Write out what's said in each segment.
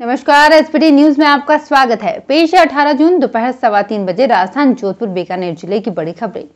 नमस्कार SPT news में आपका स्वागत है पेश है अठारह जून दोपहर सवा तीन बजे राजस्थान जोधपुर बीकानेर जिले की बड़ी खबरें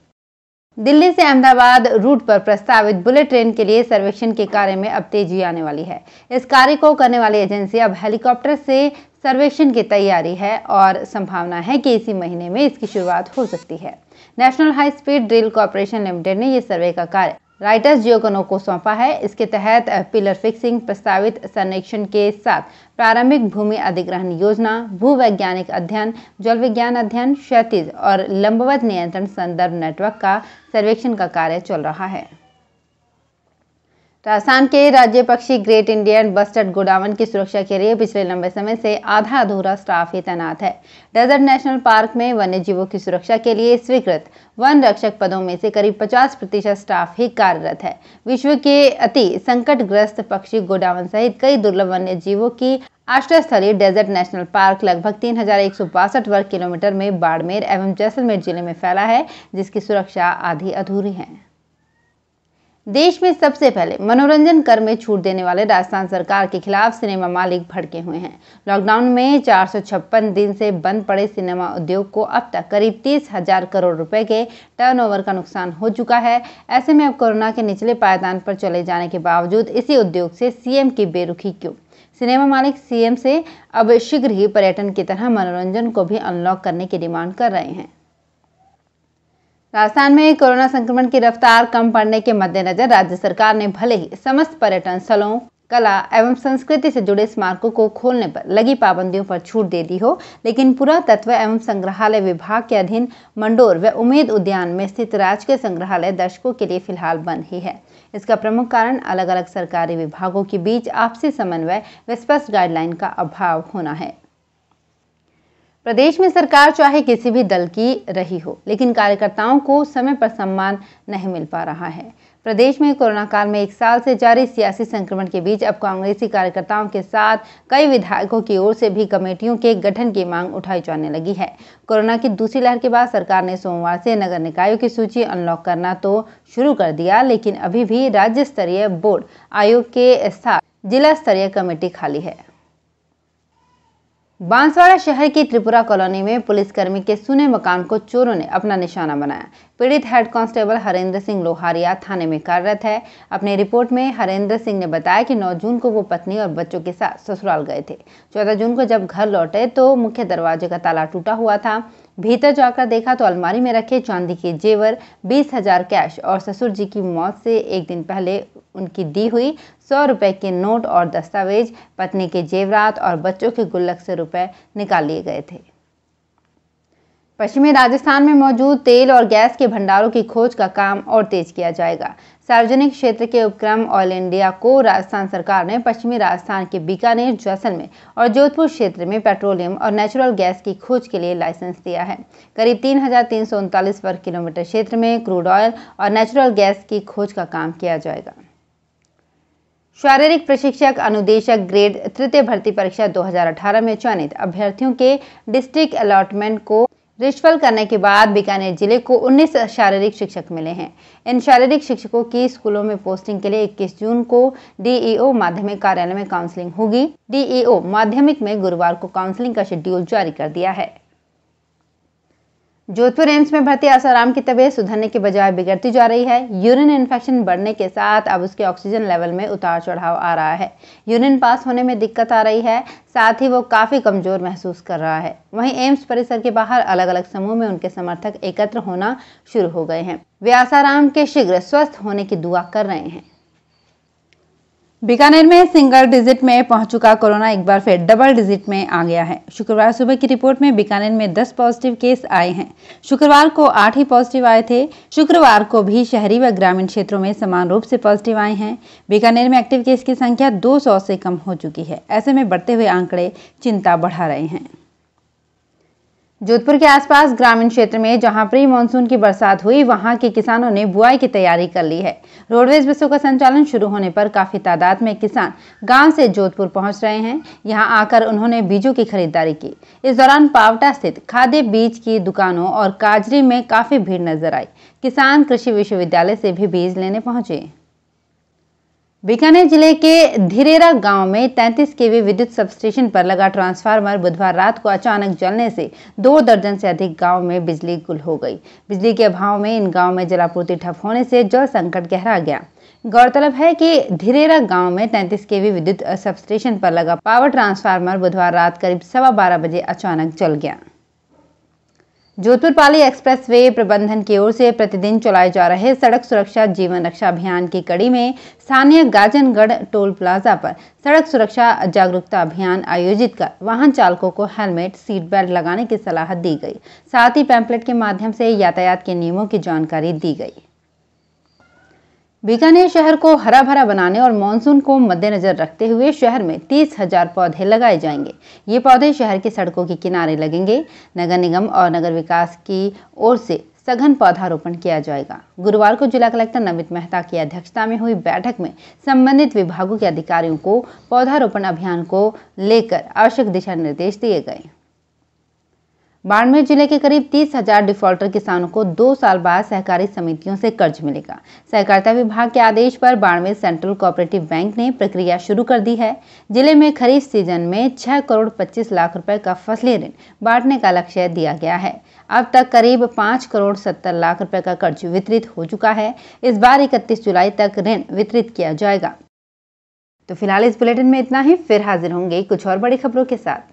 दिल्ली से अहमदाबाद रूट पर प्रस्तावित बुलेट ट्रेन के लिए सर्वेक्षण के कार्य में अब तेजी आने वाली है इस कार्य को करने वाली एजेंसी अब हेलीकॉप्टर से सर्वेक्षण की तैयारी है और संभावना है कि इसी महीने में इसकी शुरुआत हो सकती है National High Speed Rail Corporation Limited ने यह सर्वे का कार्य राइटर्स जियोगनों को सौंपा है इसके तहत पिलर फिक्सिंग प्रस्तावित संरक्षण के साथ प्रारंभिक भूमि अधिग्रहण योजना भूवैज्ञानिक अध्ययन जल विज्ञान अध्ययन क्षतिज और लंबवत नियंत्रण संदर्भ नेटवर्क का सर्वेक्षण का कार्य चल रहा है राजस्थान के राज्य पक्षी ग्रेट इंडियन बस्टर्ड गोडावन की सुरक्षा के लिए पिछले लंबे समय से आधा अधूरा स्टाफ ही तैनात है डेजर्ट नेशनल पार्क में वन्य जीवों की सुरक्षा के लिए स्वीकृत वन रक्षक पदों में से करीब 50 प्रतिशत स्टाफ ही कार्यरत है विश्व के अति संकटग्रस्त पक्षी गोडावन सहित कई दुर्लभ वन्य जीवों की आश्रय स्थली डेजर्ट नेशनल पार्क लगभग तीन वर्ग किलोमीटर में बाड़मेर एवं जैसलमेर जिले में फैला है जिसकी सुरक्षा आधी अधूरी है देश में सबसे पहले मनोरंजन कर में छूट देने वाले राजस्थान सरकार के खिलाफ सिनेमा मालिक भड़के हुए हैं लॉकडाउन में चार दिन से बंद पड़े सिनेमा उद्योग को अब तक करीब तीस हजार करोड़ रुपए के टर्नओवर का नुकसान हो चुका है ऐसे में अब कोरोना के निचले पायदान पर चले जाने के बावजूद इसी उद्योग से सीएम की बेरुखी क्यों सिनेमा मालिक सीएम से अब शीघ्र ही पर्यटन की तरह मनोरंजन को भी अनलॉक करने की डिमांड कर रहे हैं राजस्थान में कोरोना संक्रमण की रफ्तार कम पड़ने के मद्देनजर राज्य सरकार ने भले ही समस्त पर्यटन स्थलों कला एवं संस्कृति से जुड़े स्मारकों को खोलने पर लगी पाबंदियों पर छूट दे दी हो लेकिन पुरातत्व एवं संग्रहालय विभाग के अधीन मंडोर व उमेद उद्यान में स्थित राजकीय संग्रहालय दर्शकों के लिए फिलहाल बंद ही है इसका प्रमुख कारण अलग अलग सरकारी विभागों के बीच आपसी समन्वय व स्पष्ट गाइडलाइन का अभाव होना है प्रदेश में सरकार चाहे किसी भी दल की रही हो लेकिन कार्यकर्ताओं को समय पर सम्मान नहीं मिल पा रहा है प्रदेश में कोरोना काल में एक साल से जारी सियासी संक्रमण के बीच अब कांग्रेसी कार्यकर्ताओं के साथ कई विधायकों की ओर से भी कमेटियों के गठन की मांग उठाई जाने लगी है कोरोना की दूसरी लहर के बाद सरकार ने सोमवार से नगर निकायों की सूची अनलॉक करना तो शुरू कर दिया लेकिन अभी भी राज्य स्तरीय बोर्ड आयोग के साथ जिला स्तरीय कमेटी खाली है बांसवाड़ा शहर की त्रिपुरा कॉलोनी में पुलिसकर्मी के सुने मकान को चोरों ने अपना निशाना बनाया पीड़ित हेड कांस्टेबल हरेंद्र सिंह लोहारिया थाने में कार्यरत है अपनी रिपोर्ट में हरेंद्र सिंह ने बताया कि 9 जून को वो पत्नी और बच्चों के साथ ससुराल गए थे 14 जून को जब घर लौटे तो मुख्य दरवाजे का ताला टूटा हुआ था भीतर जाकर देखा तो अलमारी में रखे चांदी के जेवर बीस हजार कैश और ससुर जी की मौत से एक दिन पहले उनकी दी हुई सौ रुपए के नोट और दस्तावेज पत्नी के जेवरात और बच्चों के गुल्लक से रुपए निकाल लिए गए थे पश्चिमी राजस्थान में मौजूद तेल और गैस के भंडारों की खोज का काम और तेज किया जाएगा सार्वजनिक क्षेत्र के उपक्रम ऑयल इंडिया को राजस्थान सरकार ने पश्चिमी राजस्थान के बीकानेर जैसलमेर और जोधपुर क्षेत्र में पेट्रोलियम और नेचुरल गैस की खोज के लिए लाइसेंस दिया है करीब तीन वर्ग किलोमीटर क्षेत्र में क्रूड ऑयल और नेचुरल गैस की खोज का काम किया जाएगा शारीरिक प्रशिक्षक अनुदेशक ग्रेड तृतीय भर्ती परीक्षा 2018 में चयनित अभ्यर्थियों के डिस्ट्रिक्ट अलॉटमेंट को रिश्वल करने के बाद बीकानेर जिले को 19 शारीरिक शिक्षक मिले हैं इन शारीरिक शिक्षकों की स्कूलों में पोस्टिंग के लिए 21 जून को डीईओ माध्यमिक कार्यालय में काउंसलिंग होगी डीईओ माध्यमिक में गुरुवार को काउंसलिंग का शेड्यूल जारी कर दिया है जोधपुर एम्स में भर्ती आसाराम की तबीयत सुधरने के बजाय बिगड़ती जा रही है यूरिन इन्फेक्शन बढ़ने के साथ अब उसके ऑक्सीजन लेवल में उतार चढ़ाव आ रहा है यूरिन पास होने में दिक्कत आ रही है साथ ही वो काफ़ी कमज़ोर महसूस कर रहा है वहीं एम्स परिसर के बाहर अलग अलग समूह में उनके समर्थक एकत्र होना शुरू हो गए हैं वे आसाराम के शीघ्र स्वस्थ होने की दुआ कर रहे हैं बीकानेर में सिंगल डिजिट में पहुंच चुका कोरोना एक बार फिर डबल डिजिट में आ गया है शुक्रवार सुबह की रिपोर्ट में बीकानेर में 10 पॉजिटिव केस आए हैं शुक्रवार को आठ ही पॉजिटिव आए थे शुक्रवार को भी शहरी व ग्रामीण क्षेत्रों में समान रूप से पॉजिटिव आए हैं बीकानेर में एक्टिव केस की संख्या दो से कम हो चुकी है ऐसे में बढ़ते हुए आंकड़े चिंता बढ़ा रहे हैं जोधपुर के आसपास ग्रामीण क्षेत्र में जहां प्री मानसून की बरसात हुई वहां के किसानों ने बुआई की तैयारी कर ली है रोडवेज बसों का संचालन शुरू होने पर काफी तादाद में किसान गांव से जोधपुर पहुंच रहे हैं यहां आकर उन्होंने बीजों की खरीदारी की इस दौरान पावटा स्थित खाद्य बीज की दुकानों और काजरी में काफी भीड़ नजर आई किसान कृषि विश्वविद्यालय से भी बीज लेने पहुंचे बीकानेर जिले के धीरेरा गांव में 33 केवी विद्युत सबस्टेशन पर लगा ट्रांसफार्मर बुधवार रात को अचानक जलने से दो दर्जन से अधिक गांव में बिजली गुल हो गई बिजली के अभाव में इन गांव में जलापूर्ति ठप होने से जल संकट गहरा गया गौरतलब है कि धीरेरा गांव में 33 केवी विद्युत सबस्टेशन पर लगा पावर ट्रांसफार्मर बुधवार रात करीब सवा बारह बजे अचानक जल गया जोधपुर पाली एक्सप्रेस वे प्रबंधन की ओर से प्रतिदिन चलाए जा रहे सड़क सुरक्षा जीवन रक्षा अभियान की कड़ी में स्थानीय गाजनगढ़ टोल प्लाजा पर सड़क सुरक्षा जागरूकता अभियान आयोजित कर वाहन चालकों को हेलमेट सीट बेल्ट लगाने की सलाह दी गई साथ ही पैम्पलेट के माध्यम से यातायात के नियमों की जानकारी दी गई बीकानेर शहर को हरा भरा बनाने और मानसून को मद्देनजर रखते हुए शहर में तीस हजार पौधे लगाए जाएंगे ये पौधे शहर की सड़कों के किनारे लगेंगे नगर निगम और नगर विकास की ओर से सघन पौधारोपण किया जाएगा गुरुवार को जिला कलेक्टर नमित मेहता की अध्यक्षता में हुई बैठक में संबंधित विभागों के अधिकारियों को पौधारोपण अभियान को लेकर आवश्यक दिशा निर्देश दिए गए बाड़मेर जिले के करीब तीस हजार डिफॉल्टर किसानों को दो साल बाद सहकारी समितियों से कर्ज मिलेगा सहकारिता विभाग के आदेश पर बाड़मेर सेंट्रल कोऑपरेटिव बैंक ने प्रक्रिया शुरू कर दी है जिले में खरीफ सीजन में छह करोड़ पच्चीस लाख रुपए का फसली ऋण बांटने का लक्ष्य दिया गया है अब तक करीब पाँच करोड़ सत्तर लाख रुपए का कर्ज वितरित हो चुका है इस बार इकतीस जुलाई तक ऋण वितरित किया जाएगा तो फिलहाल इस बुलेटिन में इतना ही फिर हाजिर होंगे कुछ और बड़ी खबरों के साथ